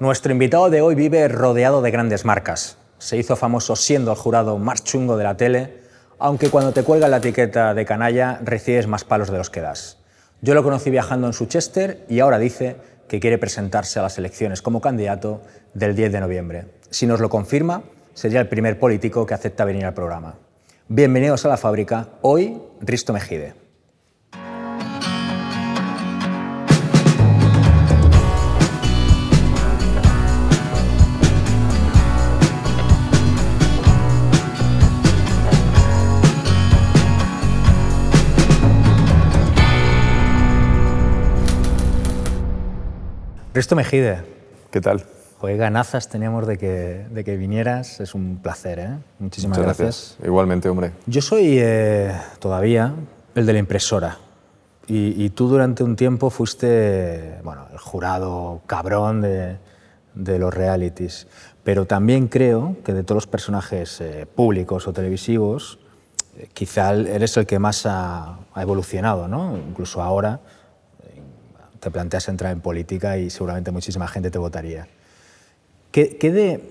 Nuestro invitado de hoy vive rodeado de grandes marcas. Se hizo famoso siendo el jurado más chungo de la tele, aunque cuando te cuelga la etiqueta de canalla recibes más palos de los que das. Yo lo conocí viajando en su Chester y ahora dice que quiere presentarse a las elecciones como candidato del 10 de noviembre. Si nos lo confirma, sería el primer político que acepta venir al programa. Bienvenidos a la fábrica, hoy Risto Mejide. Risto Mejide. ¿Qué tal? Joder, ganazas teníamos de que, de que vinieras. Es un placer, ¿eh? Muchísimas gracias. Igualmente, hombre. Yo soy eh, todavía el de la impresora. Y, tú durante un tiempo fuiste bueno, el jurado cabrón de, de los realities. Pero también creo que de todos los personajes eh, públicos o televisivos, eh, quizá eres el que más ha, ha evolucionado, ¿no? Incluso ahora te planteas entrar en política y seguramente muchísima gente te votaría. ¿Qué, de,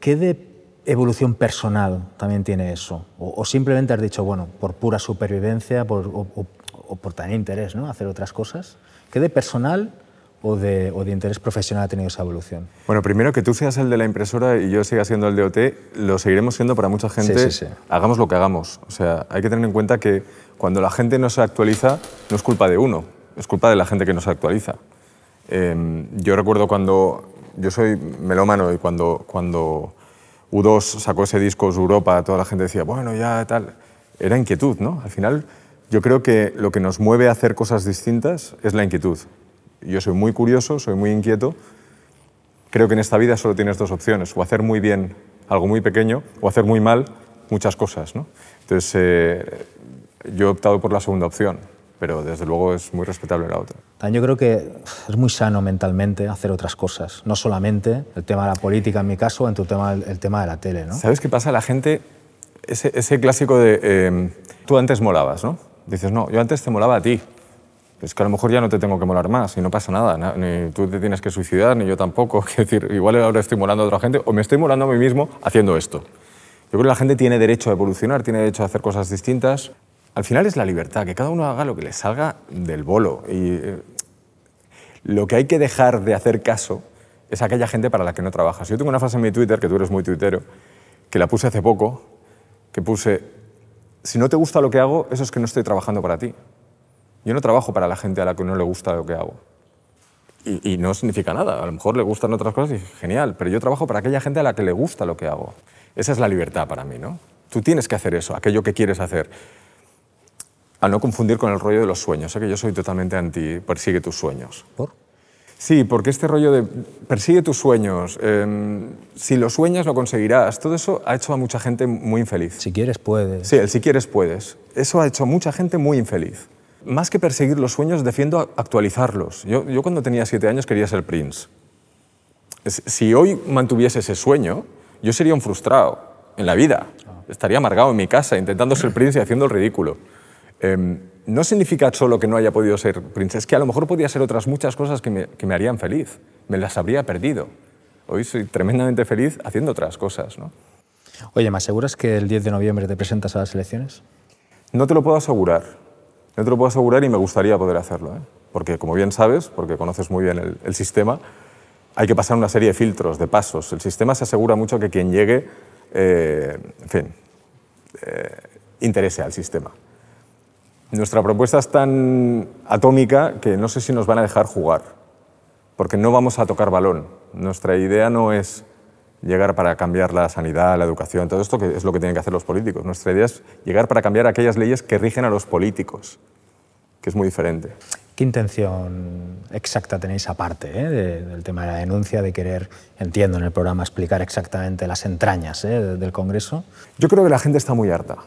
qué de, evolución personal también tiene eso? O, simplemente has dicho, bueno, por pura supervivencia o, por tan interés, ¿no? Hacer otras cosas. ¿Qué de personal o de, o de, interés profesional ha tenido esa evolución? Bueno, primero que tú seas el de la impresora y yo siga siendo el de OT, lo seguiremos siendo para mucha gente, hagamos lo que hagamos. O sea, hay que tener en cuenta que cuando la gente no se actualiza, no es culpa de uno, es culpa de la gente que no se actualiza. Em, yo recuerdo cuando, yo soy melómano y cuando, cuando U2 sacó ese disco Europa, toda la gente decía, bueno, ya tal. Era inquietud, ¿no? Al final, yo creo que lo que nos mueve a hacer cosas distintas es la inquietud. Yo soy muy curioso, soy muy inquieto. Creo que en esta vida solo tienes dos opciones, o hacer muy bien algo muy pequeño o hacer muy mal muchas cosas, ¿no? Entonces, eh, yo he optado por la segunda opción pero desde luego es muy respetable la otra. Yo creo que es muy sano mentalmente hacer otras cosas, no solamente el tema de la política en mi caso, en tu tema el tema de la tele. ¿no? ¿Sabes qué pasa? La gente, ese, ese clásico de em, tú antes molabas, ¿no? Dices, no, yo antes te molaba a ti. Es que a lo mejor ya no te tengo que molar más y no pasa nada. Ni tú te tienes que suicidar, ni yo tampoco. Es decir, igual ahora estoy molando a otra gente o me estoy molando a mí mismo haciendo esto. Yo creo que la gente tiene derecho a evolucionar, tiene derecho a hacer cosas distintas al final es la libertad, que cada uno haga lo que le salga del bolo. Y eh, lo que hay que dejar de hacer caso es aquella gente para la que no trabajas. Yo tengo una frase en mi Twitter, que tú eres muy tuitero, que la puse hace poco, que puse, si no te gusta lo que hago, eso es que no estoy trabajando para ti. Yo no trabajo para la gente a la que no le gusta lo que hago. Y, y no significa nada. A lo mejor le gustan otras cosas y genial, pero yo trabajo para aquella gente a la que le gusta lo que hago. Esa es la libertad para mí, ¿no? Tú tienes que hacer eso, aquello que quieres hacer a no confundir con el rollo de los sueños. Sé que yo soy totalmente anti persigue tus sueños. ¿Por? Sí, porque este rollo de persigue tus sueños, em, si lo sueñas lo conseguirás, todo eso ha hecho a mucha gente muy infeliz. Si quieres puedes. Sí, el si quieres puedes. Eso ha hecho a mucha gente muy infeliz. Más que perseguir los sueños, defiendo actualizarlos. yo cuando tenía siete años quería ser Prince. Si hoy mantuviese ese sueño, yo sería un frustrado en la vida. Ah. Estaría amargado en mi casa intentando ser Prince y haciendo el ridículo. Em, no significa solo que no haya podido ser princesa, es que a lo mejor podía ser otras muchas cosas que me, harían feliz, me las habría perdido. Hoy soy tremendamente feliz haciendo otras cosas. ¿no? Oye, ¿me aseguras que el 10 de noviembre te presentas a las elecciones? No te lo puedo asegurar, no te lo puedo asegurar y me gustaría poder hacerlo, ¿eh? porque como bien sabes, porque conoces muy bien el, sistema, hay que pasar una serie de filtros, de pasos. El sistema se asegura mucho que quien llegue, eh, en fin, eh, interese al sistema. Nuestra propuesta es tan atómica que no sé si nos van a dejar jugar, porque no vamos a tocar balón. Nuestra idea no es llegar para cambiar la sanidad, la educación, todo esto que es lo que tienen que hacer los políticos. Nuestra idea es llegar para cambiar aquellas leyes que rigen a los políticos, que es muy diferente. ¿Qué intención exacta tenéis aparte eh, del tema de la denuncia, de querer, entiendo en el programa, explicar exactamente las entrañas eh, del Congreso? Yo creo que la gente está muy harta.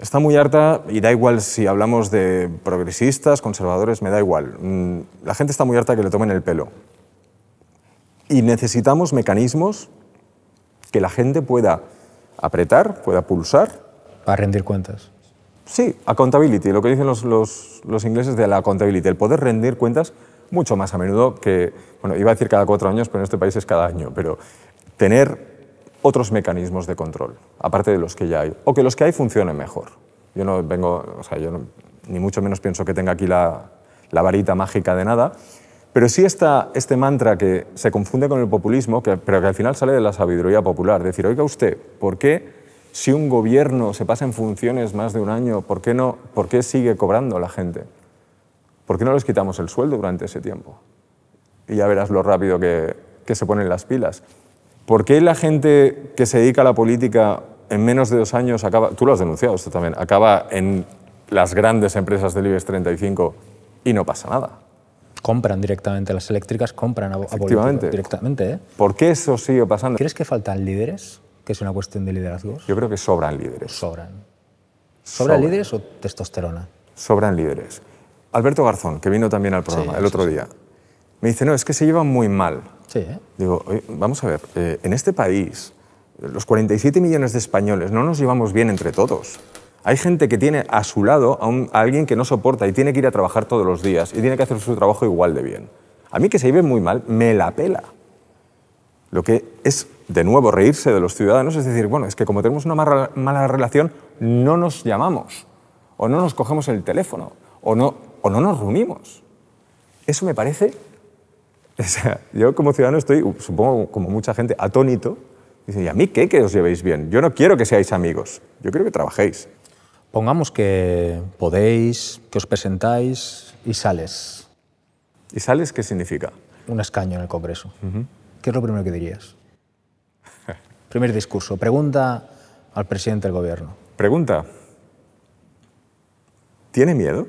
Está muy harta, y da igual si hablamos de progresistas, conservadores, me da igual. Mm, la gente está muy harta que le tomen el pelo. Y necesitamos mecanismos que la gente pueda apretar, pueda pulsar. Para rendir cuentas. Sí, accountability, lo que dicen los, ingleses de la accountability, el poder rendir cuentas mucho más a menudo que, bueno, iba a decir cada cuatro años, pero en este país es cada año, pero tener otros mecanismos de control, aparte de los que ya hay, o que los que hay funcionen mejor. Yo no vengo, o sea, yo ni mucho menos pienso que tenga aquí la, varita mágica de nada, pero sí está este mantra que se confunde con el populismo, que, pero que al final sale de la sabiduría popular, decir, oiga usted, ¿por qué si un gobierno se pasa en funciones más de un año, por qué, no, por qué sigue cobrando la gente? ¿Por qué no les quitamos el sueldo durante ese tiempo? Y ya verás lo rápido que, que se ponen las pilas. ¿Por qué la gente que se dedica a la política en menos de dos años acaba, tú lo has denunciado usted también, acaba en las grandes empresas del IBEX 35 y no pasa nada? Compran directamente, las eléctricas compran a, directamente. ¿eh? ¿Por qué eso sigue pasando? ¿Crees que faltan líderes? Que es una cuestión de liderazgos. Yo creo que sobran líderes. Sobran. ¿Sobran, líderes o testosterona? Sobran líderes. Alberto Garzón, que vino también al programa el otro día, me dice, no, es que se llevan muy mal. Sí, ¿eh? Digo, vamos a ver, eh, en este país, los 47 millones de españoles no nos llevamos bien entre todos. Hay gente que tiene a su lado a, un, alguien que no soporta y tiene que ir a trabajar todos los días y tiene que hacer su trabajo igual de bien. A mí que se vive muy mal, me la pela. Lo que es, de nuevo, reírse de los ciudadanos es decir, bueno, es que como tenemos una mala, mala relación, no nos llamamos, o no nos cogemos el teléfono, o no, o no nos reunimos. Eso me parece yo como ciudadano estoy, supongo como mucha gente, atónito. Dice, ¿y a mí qué que os llevéis bien? Yo no quiero que seáis amigos, yo quiero que trabajéis. Pongamos que podéis, que os presentáis y sales. ¿Y sales qué significa? Un escaño en el Congreso. ¿Qué es lo primero que dirías? Primer discurso. Pregunta al presidente del gobierno. Pregunta. ¿Tiene miedo?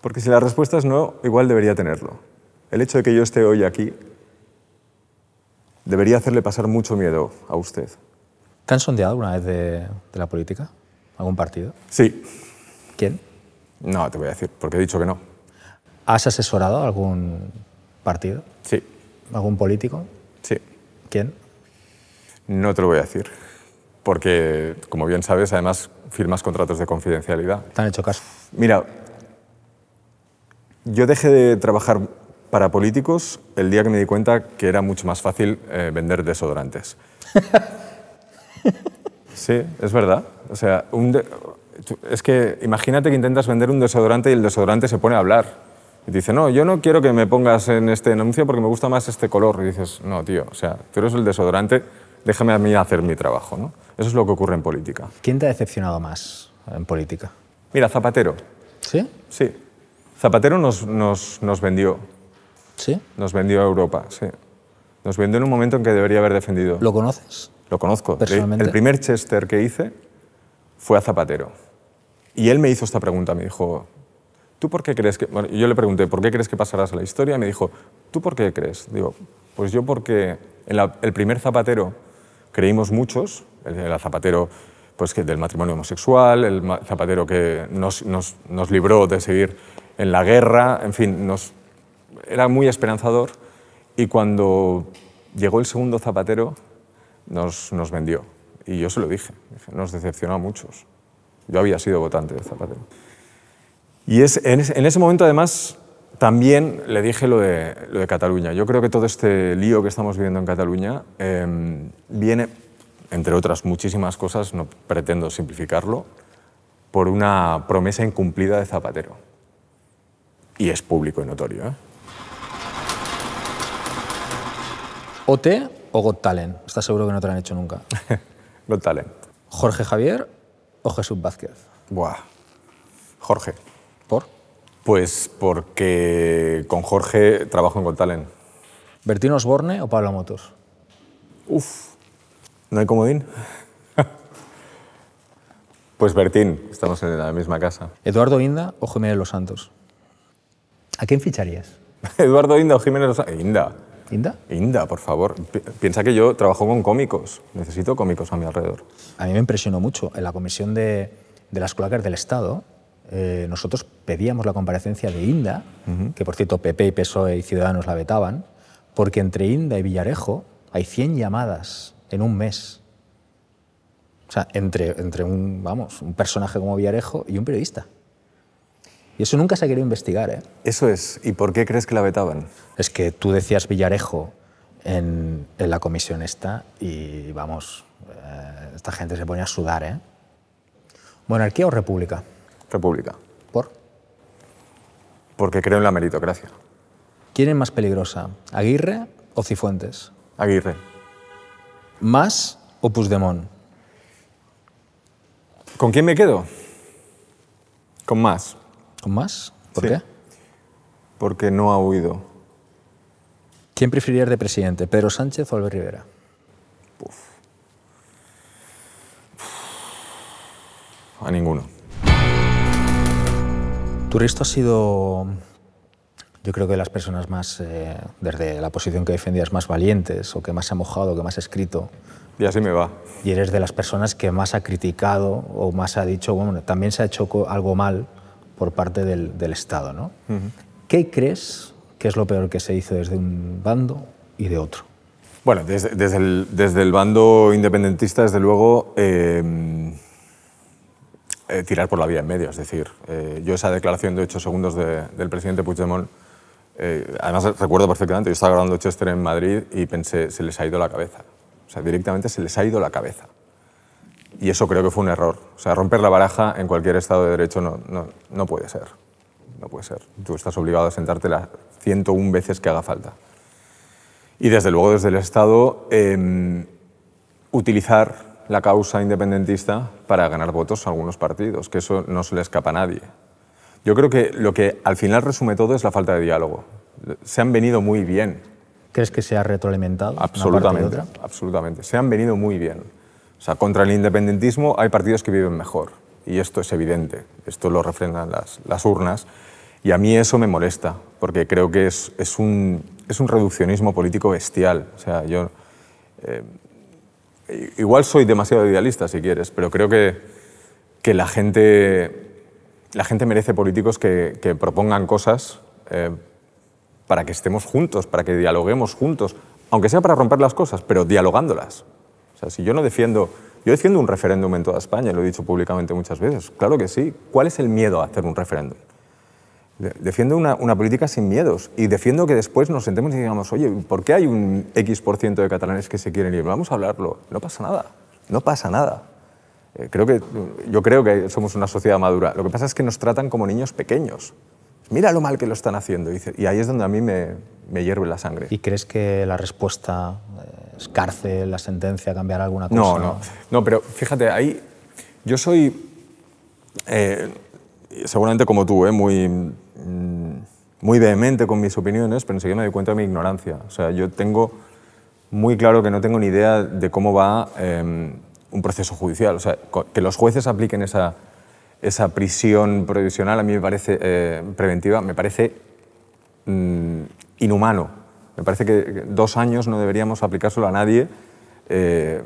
Porque si la respuesta es no, igual debería tenerlo. El hecho de que yo esté hoy aquí debería hacerle pasar mucho miedo a usted. ¿Te han sondeado alguna vez de, la política? ¿Algún partido? Sí. ¿Quién? No, te voy a decir, porque he dicho que no. ¿Has asesorado a algún partido? Sí. ¿Algún político? Sí. ¿Quién? No te lo voy a decir, porque, como bien sabes, además firmas contratos de confidencialidad. ¿Te han hecho caso? Mira, yo dejé de trabajar para políticos el día que me di cuenta que era mucho más fácil eh, vender desodorantes. sí, es verdad. O sea, es que imagínate que intentas vender un desodorante y el desodorante se pone a hablar. Y dice, no, yo no quiero que me pongas en este anuncio porque me gusta más este color. Y dices, no, tío, o sea, tú eres el desodorante, déjame a mí hacer mi trabajo. ¿no? Eso es lo que ocurre en política. ¿Quién te ha decepcionado más en política? Mira, Zapatero. ¿Sí? Sí. Zapatero nos, nos, nos vendió. ¿Sí? Nos vendió a Europa, sí. Nos vendió en un momento en que debería haber defendido. ¿Lo conoces? Lo conozco. Personalmente. El primer Chester que hice fue a Zapatero. Y él me hizo esta pregunta, me dijo, ¿tú por qué crees que...? Bueno, yo le pregunté, ¿por qué crees que pasarás a la historia? Y me dijo, ¿tú por qué crees? Digo, pues yo porque en el primer Zapatero creímos muchos, el, Zapatero pues del matrimonio homosexual, el Zapatero que nos, nos, nos libró de seguir en la guerra, en fin, nos, era muy esperanzador y cuando llegó el segundo Zapatero nos, nos vendió. Y yo se lo dije, nos decepcionó a muchos. Yo había sido votante de Zapatero. Y es, en, ese, momento, además, también le dije lo de, lo de, Cataluña. Yo creo que todo este lío que estamos viviendo en Cataluña em, viene, entre otras muchísimas cosas, no pretendo simplificarlo, por una promesa incumplida de Zapatero y es público y notorio. ¿eh? ¿OT o Got Talent? Estás seguro que no te lo han hecho nunca. Got ¿Jorge Javier o Jesús Vázquez? Buah. Jorge. ¿Por? Pues porque con Jorge trabajo en Got Talent. Osborne o Pablo Motos? Uf. ¿No hay comodín? pues Bertín, estamos en la misma casa. ¿Eduardo Inda o de Los Santos? ¿A quién ficharías? Eduardo Inda o Jiménez Lozano. Inda. ¿Inda? Inda, por favor. piensa que yo trabajo con cómicos. Necesito cómicos a mi alrededor. A mí me impresionó mucho. En la comisión de, las cloacas del Estado, eh, nosotros pedíamos la comparecencia de Inda, que por cierto PP y PSOE y Ciudadanos la vetaban, porque entre Inda y Villarejo hay 100 llamadas en un mes. O sea, entre, entre un, vamos, un personaje como Villarejo y un periodista. Y eso nunca se ha querido investigar. ¿eh? Eso es. ¿Y por qué crees que la vetaban? Es que tú decías Villarejo en, la comisión esta y vamos, eh, esta gente se ponía a sudar. ¿eh? ¿Monarquía o república? República. ¿Por? Porque creo en la meritocracia. ¿Quién es más peligrosa, Aguirre o Cifuentes? Aguirre. ¿Más o Pusdemón? ¿Con quién me quedo? Con más. ¿Con más? ¿Por qué? Porque no ha huido. ¿Quién preferirías de presidente, Pedro Sánchez o Albert Rivera? A ninguno. resto ha sido, yo creo que de las personas más, eh, desde la posición que defendías, más valientes, o que más se ha mojado, o que más ha escrito. Y así me va. Y eres de las personas que más ha criticado o más ha dicho, bueno, también se ha hecho algo mal, por parte del, Estado. ¿no? ¿Qué crees que es lo peor que se hizo desde un bando y de otro? Bueno, desde, desde, el, bando independentista, desde luego, eh, eh, tirar por la vía en medio. Es decir, eh, yo esa declaración de ocho segundos del presidente Puigdemont, además recuerdo perfectamente, yo estaba grabando Chester en Madrid y pensé, se les ha ido la cabeza. O sea, directamente se les ha ido la cabeza y eso creo que fue un error. O sea, romper la baraja en cualquier Estado de Derecho no, no, puede ser. No puede ser. Tú estás obligado a sentarte las 101 veces que haga falta. Y desde luego desde el Estado em, utilizar la causa independentista para ganar votos a algunos partidos, que eso no se le escapa a nadie. Yo creo que lo que al final resume todo es la falta de diálogo. Se han venido muy bien. ¿Crees que se ha retroalimentado? absolutamente. Se han venido muy bien. O sea, contra el independentismo hay partidos que viven mejor, y esto es evidente, esto lo refrendan las, urnas, y a mí eso me molesta, porque creo que es, un, reduccionismo político bestial. O sea, yo. Eh, igual soy demasiado idealista, si quieres, pero creo que, la, gente, la gente merece políticos que, propongan cosas eh, para que estemos juntos, para que dialoguemos juntos, aunque sea para romper las cosas, pero dialogándolas si yo no defiendo, yo defiendo un referéndum en toda España, lo he dicho públicamente muchas veces, claro que sí. ¿Cuál es el miedo a hacer un referéndum? Defiendo una, política sin miedos y defiendo que después nos sentemos y digamos, oye, ¿por qué hay un X% por ciento de catalanes que se quieren ir? Vamos a hablarlo. No pasa nada. No pasa nada. Eh, creo que, yo creo que somos una sociedad madura. Lo que pasa es que nos tratan como niños pequeños. Mira lo mal que lo están haciendo. Y, ahí es donde a mí me, me hierve la sangre. ¿Y crees que la respuesta eh, cárcel, la sentencia, cambiar alguna cosa. No, no, pero fíjate, ahí yo soy, eh, seguramente como tú, eh, muy, mm, muy vehemente con mis opiniones, pero enseguida me doy cuenta de mi ignorancia. O sea, yo tengo muy claro que no tengo ni idea de cómo va em, un proceso judicial. O sea, que los jueces apliquen esa, prisión provisional a mí me parece eh, preventiva, me parece mm, inhumano. Me parece que dos años no deberíamos aplicárselo a nadie, eh,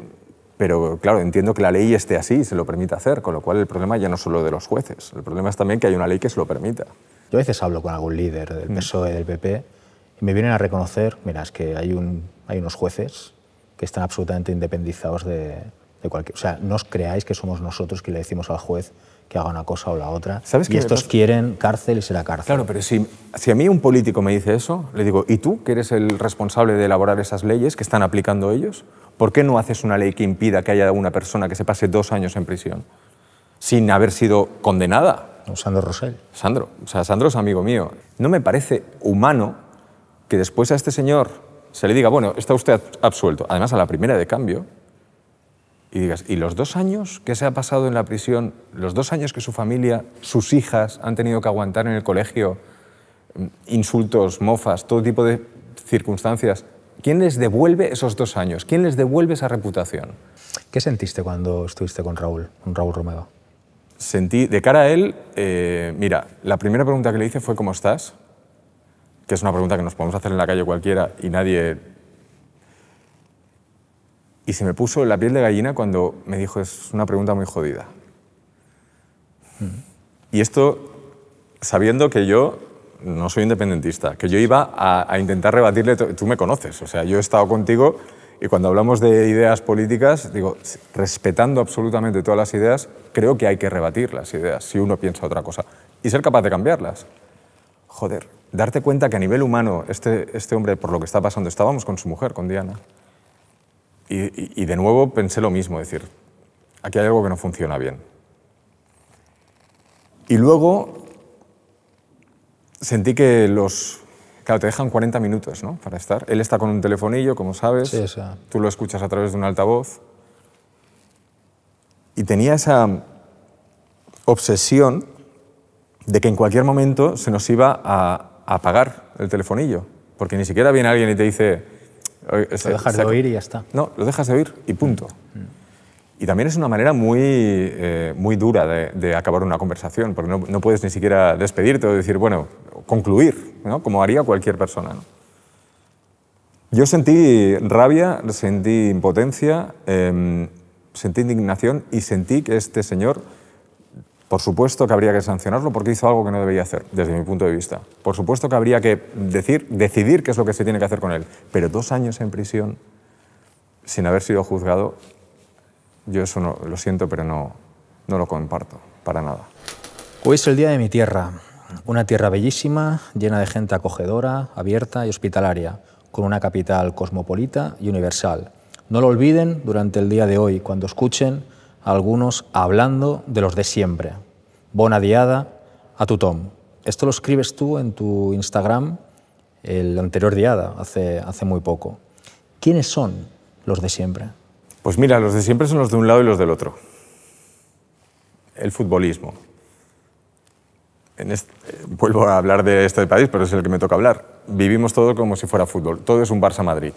pero claro, entiendo que la ley esté así y se lo permita hacer, con lo cual el problema ya no es solo de los jueces, el problema es también que hay una ley que se lo permita. Yo a veces hablo con algún líder del mm. PSOE, del PP, y me vienen a reconocer, mira, es que hay, un, hay unos jueces que están absolutamente independizados de, o sea, no os creáis que somos nosotros que le decimos al juez que haga una cosa o la otra. ¿Sabes que estos quieren cárcel y será cárcel. Claro, pero si, si a mí un político me dice eso, le digo, ¿y tú, que eres el responsable de elaborar esas leyes que están aplicando ellos? ¿Por qué no haces una ley que impida que haya una persona que se pase dos años en prisión sin haber sido condenada? Sandro Rosell. Sandro, o sea, Sandro es amigo mío. No me parece humano que después a este señor se le diga, bueno, está usted absuelto. Además, a la primera de cambio, y digas, ¿y los dos años que se ha pasado en la prisión, los dos años que su familia, sus hijas han tenido que aguantar en el colegio mm, insultos, mofas, todo tipo de circunstancias, ¿quién les devuelve esos dos años? ¿Quién les devuelve esa reputación? ¿Qué sentiste cuando estuviste con Raúl, con Raúl Romeo? Sentí, de cara a él, eh, mira, la primera pregunta que le hice fue ¿cómo estás? Que es una pregunta que nos podemos hacer en la calle cualquiera y nadie y se me puso la piel de gallina cuando me dijo, es una pregunta muy jodida. Y esto sabiendo que yo no soy independentista, que yo iba a, intentar rebatirle, tú me conoces, o sea, yo he estado contigo y cuando hablamos de ideas políticas, digo, respetando absolutamente todas las ideas, creo que hay que rebatir las ideas si uno piensa otra cosa y ser capaz de cambiarlas. Joder, darte cuenta que a nivel humano este, este hombre, por lo que está pasando, estábamos con su mujer, con Diana. Y, de nuevo pensé lo mismo, decir, aquí hay algo que no funciona bien. Y luego sentí que los... Claro, te dejan 40 minutos ¿no? para estar. Él está con un telefonillo, como sabes. Tú lo escuchas a través de un altavoz. Y tenía esa obsesión de que en cualquier momento se nos iba a, a apagar el telefonillo. Porque ni siquiera viene alguien y te dice, lo dejas de oír y ya está. No, lo dejas de oír y mm. punto. Mm. Y también es una manera muy, eh, muy dura de, acabar una conversación, porque no, puedes ni siquiera despedirte o decir, bueno, concluir, ¿no? como haría cualquier persona. Yo sentí rabia, sentí impotencia, em, sentí indignación y sentí que este señor por supuesto que habría que sancionarlo porque hizo algo que no debía hacer, desde mi punto de vista. Por supuesto que habría que decir, decidir qué es lo que se tiene que hacer con él. Pero dos años en prisión, sin haber sido juzgado, yo eso no, lo siento, pero no, no lo comparto, para nada. Hoy es el día de mi tierra, una tierra bellísima, llena de gente acogedora, abierta y hospitalaria, con una capital cosmopolita y universal. No lo olviden durante el día de hoy, cuando escuchen algunos hablando de los de siempre. Bona diada a tu Tom. Esto lo escribes tú en tu Instagram el anterior diada, hace, hace muy poco. ¿Quiénes son los de siempre? Pues mira, los de siempre son los de un lado y los del otro. El futbolismo. Eh, vuelvo a hablar de esto este país, pero es el que me toca hablar. Vivimos todo como si fuera fútbol. Todo es un Barça-Madrid.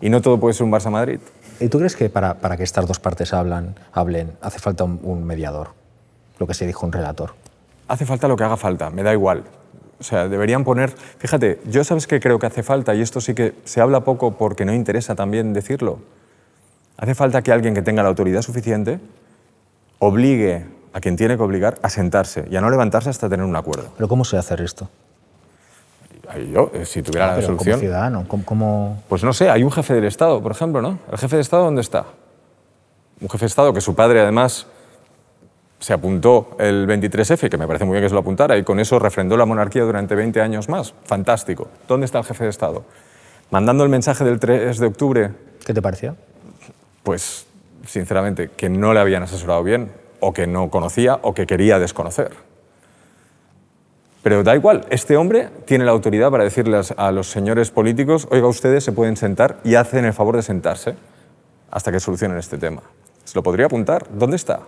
Y no todo puede ser un Barça-Madrid. ¿Y eh, tú crees que para, para que estas dos partes hablan, hablen hace falta un, mediador? Lo que se dijo un relator. Hace falta lo que haga falta, me da igual. O sea, deberían poner... Fíjate, yo sabes que creo que hace falta, y esto sí que se habla poco porque no interesa también decirlo, hace falta que alguien que tenga la autoridad suficiente obligue a quien tiene que obligar a sentarse y a no levantarse hasta tener un acuerdo. ¿Pero cómo se hace esto? yo, eh, si tuviera ah, la solución. Como ciudadano, ¿cómo, Pues no sé, hay un jefe del Estado, por ejemplo, ¿no? ¿El jefe de Estado dónde está? Un jefe de Estado que su padre, además, se apuntó el 23F, que me parece muy bien que se lo apuntara, y con eso refrendó la monarquía durante 20 años más. Fantástico. ¿Dónde está el jefe de Estado? Mandando el mensaje del 3 de octubre. ¿Qué te pareció? Pues, sinceramente, que no le habían asesorado bien, o que no conocía, o que quería desconocer. Pero da igual, este hombre tiene la autoridad para decirles a los señores políticos, oiga, ustedes se pueden sentar y hacen el favor de sentarse hasta que solucionen este tema. ¿Se lo podría apuntar? ¿Dónde está?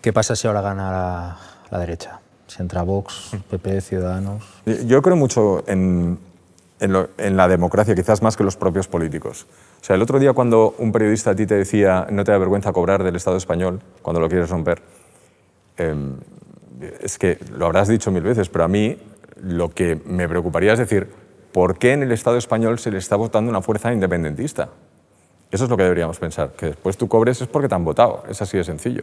¿Qué pasa si ahora gana la, derecha? Si entra Vox, PP, mm. Ciudadanos... Yo creo mucho en, la democracia, quizás más que los propios políticos. O sea, el otro día cuando un periodista a ti te decía no te da vergüenza cobrar del Estado español cuando lo quieres romper, em, es que lo habrás dicho mil veces, pero a mí lo que me preocuparía es decir, ¿por qué en el Estado español se le está votando una fuerza independentista? Eso es lo que deberíamos pensar, que después tú cobres es porque te han votado, es así de sencillo.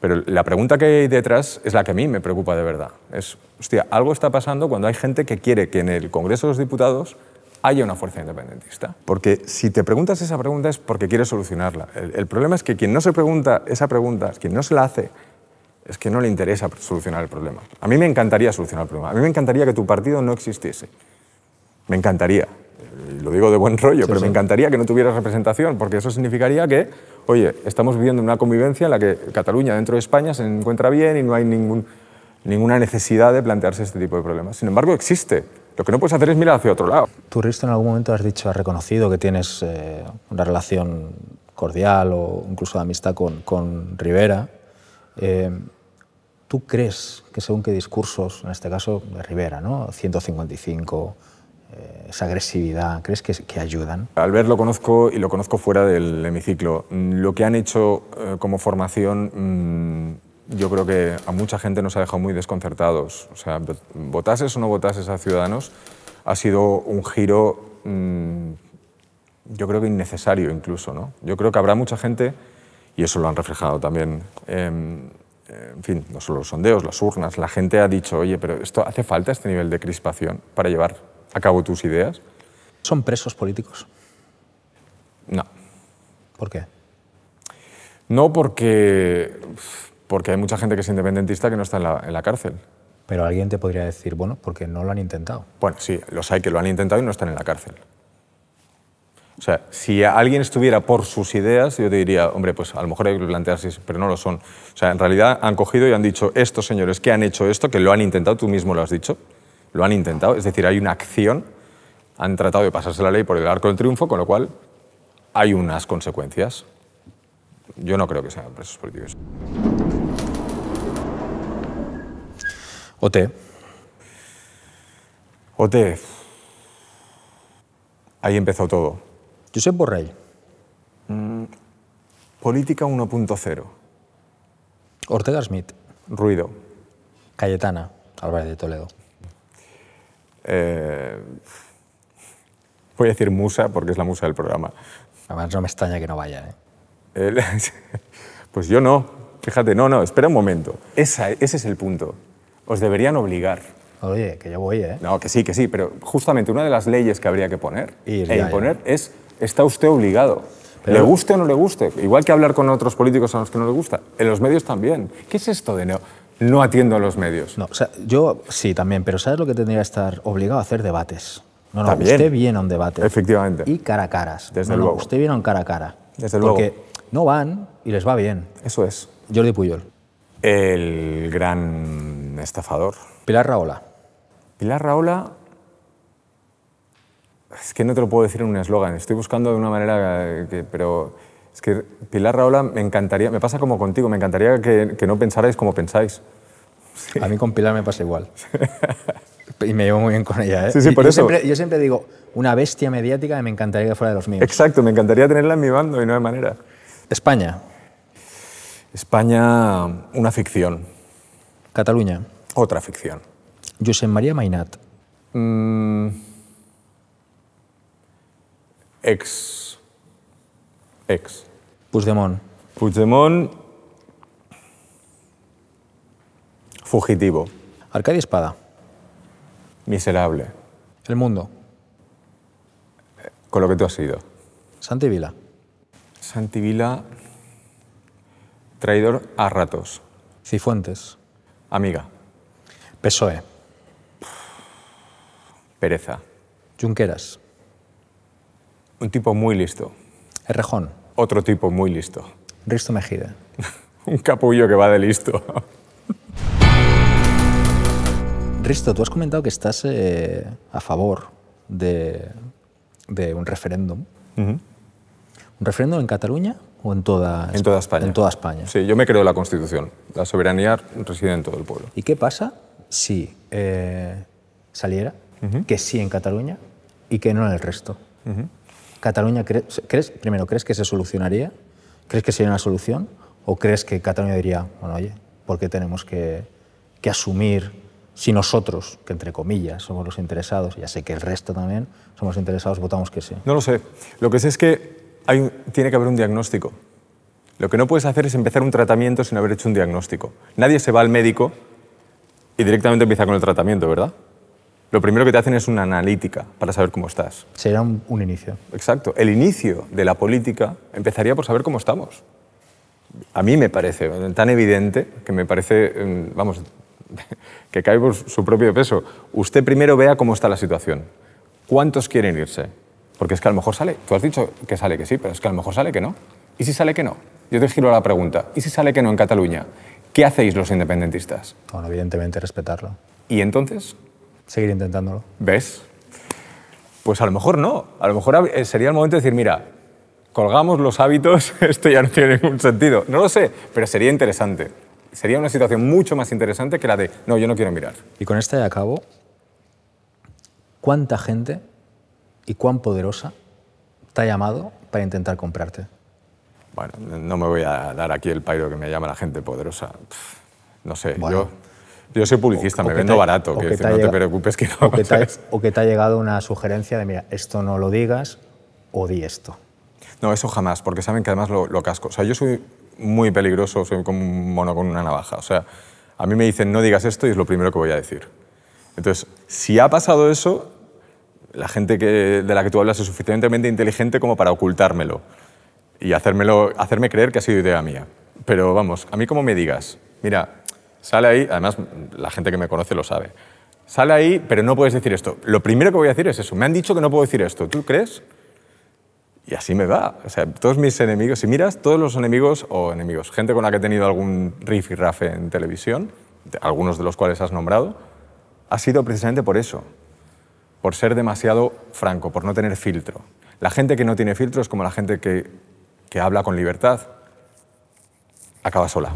Pero la pregunta que hay detrás es la que a mí me preocupa de verdad. Es, hostia, algo está pasando cuando hay gente que quiere que en el Congreso de los Diputados haya una fuerza independentista. Porque si te preguntas esa pregunta es porque quieres solucionarla. El, el problema es que quien no se pregunta esa pregunta, quien no se la hace, es que no le interesa solucionar el problema. A mí me encantaría solucionar el problema. A mí me encantaría que tu partido no existiese. Me encantaría. Eh, lo digo de buen rollo, pero me encantaría que no tuvieras representación, porque eso significaría que, oye, estamos viviendo una convivencia en la que Cataluña dentro de España se encuentra bien y no hay ningún, ninguna necesidad de plantearse este tipo de problemas. Sin embargo, existe. Lo que no puedes hacer es mirar hacia otro lado. Tú, Risto, en algún momento has dicho, has reconocido que tienes eh, una relación cordial o incluso de amistad con, con Rivera. Eh, ¿Tú crees que según qué discursos, en este caso de Rivera, ¿no? 155, eh, esa agresividad, crees que, que, ayudan? Albert lo conozco y lo conozco fuera del hemiciclo. Lo que han hecho eh, como formación... Mm, yo creo que a mucha gente nos ha dejado muy desconcertados. O sea, votases o no votases a Ciudadanos ha sido un giro, mm, yo creo que innecesario incluso. ¿no? Yo creo que habrá mucha gente, y eso lo han reflejado también, em, en fin, no solo los sondeos, las urnas, la gente ha dicho, oye, pero esto hace falta este nivel de crispación para llevar a cabo tus ideas. ¿Son presos políticos? No. ¿Por qué? No porque, porque hay mucha gente que es independentista que no está en la, en la cárcel. Pero alguien te podría decir, bueno, porque no lo han intentado. Bueno, sí, los hay que lo han intentado y no están en la cárcel. O sea, si alguien estuviera por sus ideas, yo te diría, hombre, pues a lo mejor hay que plantearse, pero no lo son. O sea, en realidad han cogido y han dicho, estos señores que han hecho esto, que lo han intentado, tú mismo lo has dicho, lo han intentado, es decir, hay una acción, han tratado de pasarse la ley por el arco del triunfo, con lo cual hay unas consecuencias. Yo no creo que sean presos políticos. OT. OT. Ahí empezó todo. Josep Borrell. Mm, política 1.0. Ortega Smith. Ruido. Cayetana Álvarez de Toledo. Eh, voy a decir musa porque es la musa del programa. Además, no me extraña que no vaya. ¿eh? pues yo no. Fíjate, no, no, espera un momento. ese es el punto. Os deberían obligar. Oye, que yo voy, ¿eh? No, que sí, que sí, pero justamente una de las leyes que habría que poner y e imponer es está usted obligado. le guste o no le guste. Igual que hablar con otros políticos a los que no le gusta. En los medios también. ¿Qué es esto de no, no atiendo a los medios? No, o sea, yo sí también, pero ¿sabes lo que tendría que estar obligado a hacer debates? No, no, también. usted viene a un debate. Efectivamente. Y cara a caras. Desde luego. usted viene a un cara a cara. Desde luego. Porque no van y les va bien. Eso es. Jordi Puyol. El gran estafador. Pilar Raola. Pilar Raola es que no te lo puedo decir en un eslogan, estoy buscando de una manera que, pero es que Pilar Raola me encantaría, me pasa como contigo, me encantaría que, no pensarais como pensáis. A mí con Pilar me pasa igual. y me llevo muy bien con ella. ¿eh? Sí, sí, por yo eso. Siempre, yo siempre digo, una bestia mediática me encantaría que fuera de los míos. Exacto, me encantaría tenerla en mi bando y no hay manera. España. España, una ficción. Cataluña. Otra ficción. Josep María Mainat. Mm ex. ex. Puigdemont. Puigdemont. Fugitivo. Arcadia Espada. Miserable. El mundo. Con lo que tú has sido. Santi Vila. Traidor a ratos. Cifuentes. Amiga. PSOE. Pereza. Junqueras. Un tipo muy listo. El rejón. Otro tipo muy listo. Risto Mejide. Un capullo que va de listo. Risto, tú has comentado que estás eh, a favor de, un referéndum. ¿Un referéndum en Cataluña o en toda, en toda España? En toda España. Sí, yo me creo la Constitución. La soberanía reside en todo el pueblo. ¿Y qué pasa si eh, saliera que sí en Cataluña y que no en el resto? Cataluña, crees, primero, ¿crees que se solucionaría? ¿Crees que sería una solución? ¿O crees que Cataluña diría, bueno, oye, ¿por qué tenemos que, que asumir si nosotros, que entre comillas somos los interesados, ya sé que el resto también somos interesados, votamos que sí? No lo sé. Lo que sé es que hay, tiene que haber un diagnóstico. Lo que no puedes hacer es empezar un tratamiento sin haber hecho un diagnóstico. Nadie se va al médico y directamente empieza con el tratamiento, ¿verdad? lo primero que te hacen es una analítica para saber cómo estás. Será un, inicio. Exacto. El inicio de la política empezaría por saber cómo estamos. A mí me parece tan evidente que me parece, em, vamos, que cae por su propio peso. Usted primero vea cómo está la situación. ¿Cuántos quieren irse? Porque es que a lo mejor sale, tú has dicho que sale que sí, pero es que a lo mejor sale que no. ¿Y si sale que no? Yo te giro la pregunta. ¿Y si sale que no en Cataluña? ¿Qué hacéis los independentistas? Bueno, evidentemente respetarlo. ¿Y entonces? seguir intentándolo. ¿Ves? Pues a lo mejor no. A lo mejor eh, sería el momento de decir, mira, colgamos los hábitos, esto ya no tiene ningún sentido. No lo sé, pero sería interesante. Sería una situación mucho más interesante que la de, no, yo no quiero mirar. Y con esta ya acabo. ¿Cuánta gente y cuán poderosa te ha llamado para intentar comprarte? Bueno, no me voy a dar aquí el pairo que me llama la gente poderosa. no sé, yo yo soy publicista, me vendo barato, o que, te no te preocupes que O que, ha llegado una sugerencia de, mira, esto no lo digas o di esto. No, eso jamás, porque saben que además lo, casco. O sea, yo soy muy peligroso, soy como un mono con una navaja. O sea, a mí me dicen no digas esto y es lo primero que voy a decir. Entonces, si ha pasado eso, la gente que, de la que tú hablas es suficientemente inteligente como para ocultármelo y hacérmelo, hacerme creer que ha sido idea mía. Pero vamos, a mí como me digas, mira, Sale ahí, además la gente que me conoce lo sabe. Sale ahí, pero no puedes decir esto. Lo primero que voy a decir es eso. Me han dicho que no puedo decir esto. ¿Tú crees? Y así me va. O sea, todos mis enemigos, si miras, todos los enemigos o enemigos, gente con la que he tenido algún riff y rafe en televisión, algunos de los cuales has nombrado, ha sido precisamente por eso. Por ser demasiado franco, por no tener filtro. La gente que no tiene filtro es como la gente que, que habla con libertad. Acaba sola.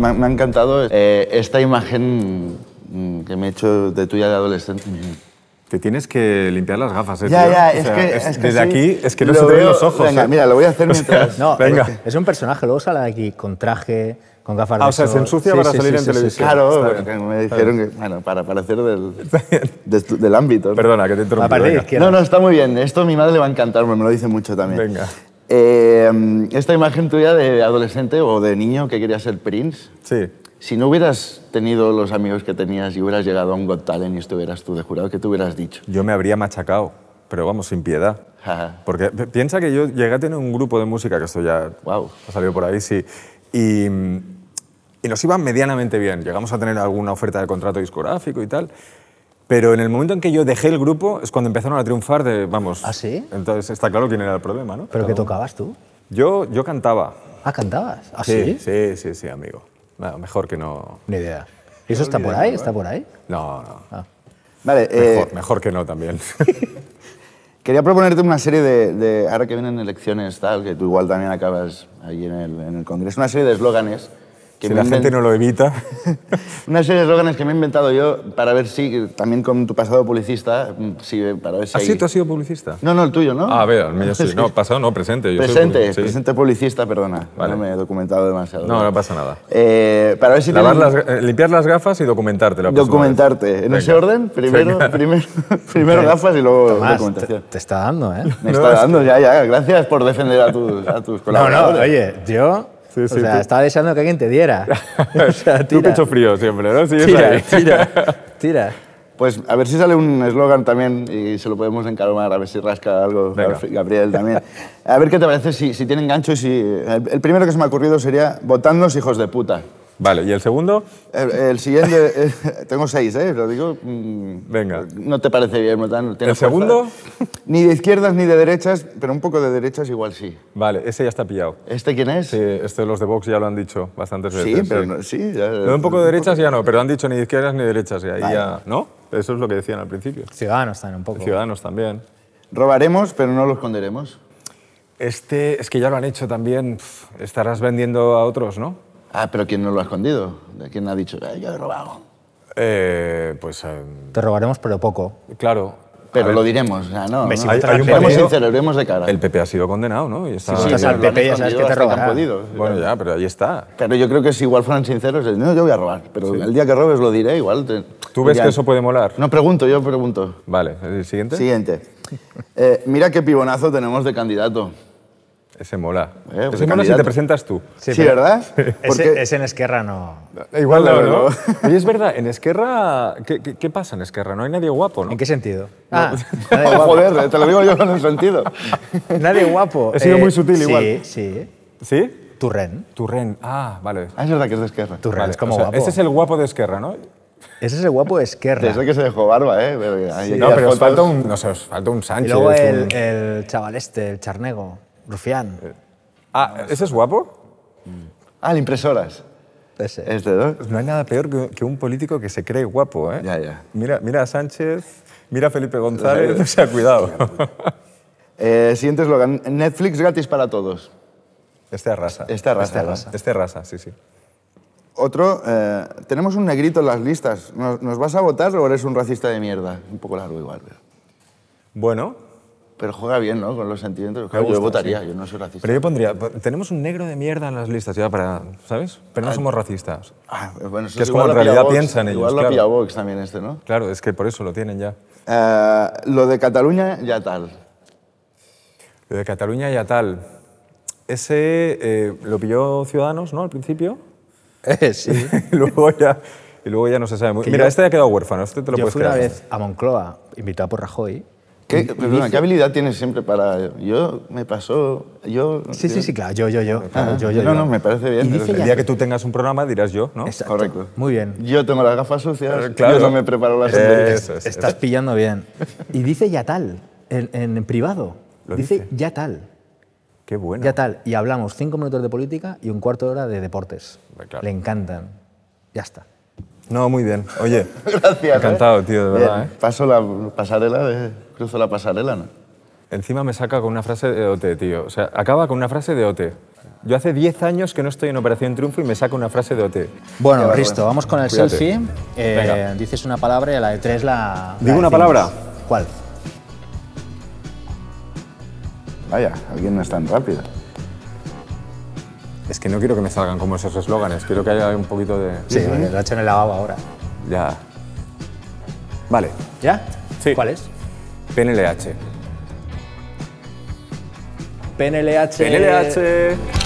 me, ha encantado eh, esta imagen mm, que me he hecho de tuya de adolescente. Te tienes que limpiar las gafas, eh, Ya, ya, es, que, Desde aquí es que no se te ven los ojos. Venga, eh. mira, lo voy a hacer mientras. no, Es, un personaje, luego sale aquí con traje, con gafas ah, o sea, se ensucia para salir en televisión. Claro, me dijeron que. Bueno, para parecer del, del ámbito. Perdona, que te interrumpa. No, no, está muy bien. Esto a mi madre le va a encantar, me lo dice mucho también. Venga. Eh, esta imagen tuya de adolescente o de niño que quería ser Prince. Sí. Si no hubieras tenido los amigos que tenías y hubieras llegado a un Got Talent y estuvieras tú de jurado, ¿qué te hubieras dicho? Yo me habría machacado, pero vamos, sin piedad. Porque piensa que yo llegué a tener un grupo de música, que esto ya wow. ha salido por ahí, sí. Y, y nos iba medianamente bien. Llegamos a tener alguna oferta de contrato discográfico y tal. Pero en el momento en que yo dejé el grupo es cuando empezaron a triunfar de, vamos. ¿Ah, sí? Entonces está claro quién era el problema, ¿no? ¿Pero qué tocabas tú? Yo, yo cantaba. ¿Ah, cantabas? ¿Ah, sí? Sí, sí, sí, amigo. mejor que no... Ni idea. ¿Eso está por ahí? ¿Está por ahí? No, no. Ah. Vale, eh, mejor, eh... mejor que no también. Quería proponerte una serie de, ahora que vienen elecciones tal, que tú igual también acabas ahí en el, en el Congreso, una serie de eslóganes que si la gente no lo evita. Una serie de eslóganes que me he inventado yo para ver si, también con tu pasado publicista, mm, si, para ver ¿Ah, si. ¿Ah, tú has sido publicista? No, no, el tuyo, ¿no? a ah, ver, al mío sí. No, pasado no, presente. presente, presente publicista, perdona. Vale. No me he documentado demasiado. No, no pasa nada. Eh, para ver si Lavar las, eh, limpiar las gafas y documentarte. La documentarte. En ese orden, primero, primero, primero gafas y luego documentación. Te, está dando, ¿eh? Me está dando, ya, ya. Gracias por defender a tus, a tus colaboradores. No, no, oye, yo o sea, estaba deseando que alguien te diera. o sea, tú pecho frío siempre, ¿no? tira, tira, tira. Pues a ver si sale un eslogan también y se lo podemos encargar, a ver si rasca algo Gabriel también. A ver qué te parece si, si tienen gancho y si... El primero que se me ha ocurrido sería votando hijos de puta. Vale, ¿y el segundo? El, siguiente, eh, tengo seis, ¿eh? Lo digo. Mm, Venga. No te parece bien, No ¿El segundo? Ni de izquierdas ni de derechas, pero un poco de derechas igual sí. Vale, ese ya está pillado. ¿Este quién es? Sí, este los de Vox ya lo han dicho bastantes veces. Sí, pero sí. ya, un poco de derechas ya no, pero han dicho ni de izquierdas ni de derechas. Y ahí ya, ¿No? Eso es lo que decían al principio. Ciudadanos también un poco. Ciudadanos también. Robaremos, pero no lo esconderemos. Este, es que ya lo han hecho también. Estarás vendiendo a otros, ¿no? Ah, pero ¿quién no lo ha escondido? ¿Quién ha dicho, yo he robado? Eh, pues... Eh, te robaremos, pero poco. Claro. Pero lo diremos, o sea, no. no. Hay, sincero, de cara. El PP ha sido condenado, ¿no? Y está, sí, sí, el PP ya sabes que te este robará. bueno, ya, pero ahí está. Pero yo creo que si igual fueran sinceros, yo voy a robar, pero el día que robes lo diré igual. ¿Tú ves que eso puede molar? No pregunto, yo pregunto. Vale, ¿el siguiente? Siguiente. Eh, mira qué pibonazo tenemos de candidato. Ese mola. Eh, pues ese mola si te presentas tú. Sí, ¿verdad? Porque... Ese, en Esquerra no. Igual no, no. es verdad, en Esquerra. ¿qué, ¿qué, pasa en Esquerra? No hay nadie guapo, ¿no? ¿En qué sentido? Ah, oh, joder, te lo digo yo en el sentido. Nadie guapo. He sido eh, muy sutil igual. Sí, sí. ¿Sí? Turren. Turren, ah, vale. Ah, es verdad que es de Esquerra. Turren, es como guapo. Ese es el guapo de Esquerra, ¿no? Ese es el guapo de Esquerra. Desde que se dejó barba, ¿eh? no, pero os falta, un, no sé, falta un Sánchez. Y luego el, el chaval este, el charnego. Rufián. Eh, ah, ¿ese es guapo? Mm. Ah, el impresoras. Este, ¿no? hay nada peor que, un político que se cree guapo, ¿eh? Ya, ya. Mira, a Sánchez, mira a Felipe González, sea, cuidado. Eh, siguiente eslogan, Netflix gratis para todos. Este arrasa. Este arrasa. Este arrasa, este sí, sí. Otro, eh, tenemos un negrito en las listas. ¿Nos, vas a votar o eres un racista de mierda? Un poco largo igual. Bueno, pero juega bien, ¿no? Con los sentimientos. Claro, yo votaría, yo no soy racista. Pero yo pondría, tenemos un negro de mierda en las listas ya para, ¿sabes? Pero no ah, somos racistas. Ah, bueno, que es como en realidad piensan ellos. Igual lo claro. también este, ¿no? Claro, es que por eso lo tienen ya. Eh, lo de Cataluña ya tal. Lo de Cataluña ya tal. Ese eh, lo pilló Ciudadanos, ¿no? Al principio. Eh, sí. y luego ya y luego ya no se sabe Mira, este ya ha quedado huérfano, este te lo yo fui una vez a Moncloa, invitado por Rajoy, ¿Qué, ¿qué habilidad tienes siempre para...? Yo me pasó... Yo, sí, sí, sí, claro, yo, yo, yo. Ah, no, no, me parece bien. el día que tú tengas un programa dirás yo, ¿no? Correcto. Muy bien. Yo tengo las gafas sucias, eh, claro. yo no me preparo las eso, Estás pillando bien. Y dice ya tal, en, privado. Lo dice, ya tal. Qué bueno. Ya tal. Y hablamos cinco minutos de política y un cuarto de hora de deportes. Le encantan. Ya está. No, muy bien. Oye, gracias. ¿eh? Encantado, tío, de verdad. ¿eh? Paso la pasarela de cruzo la pasarela, ¿no? Encima me saca con una frase de OT, tío. O sea, acaba con una frase de OT. Yo hace 10 años que no estoy en Operación Triunfo y me saca una frase de OT. Bueno, listo, vamos con el selfie. Eh, dices una palabra y a la de tres la. ¿Digo una palabra? ¿Cuál? Vaya, alguien no es tan rápido. Es que no quiero que me salgan como esos eslóganes, quiero que haya un poquito de. Sí, lo hecho en el lavabo ahora. Ya. Vale. ¿Ya? Sí. ¿Cuál es? PNLH. PNLH. PNLH.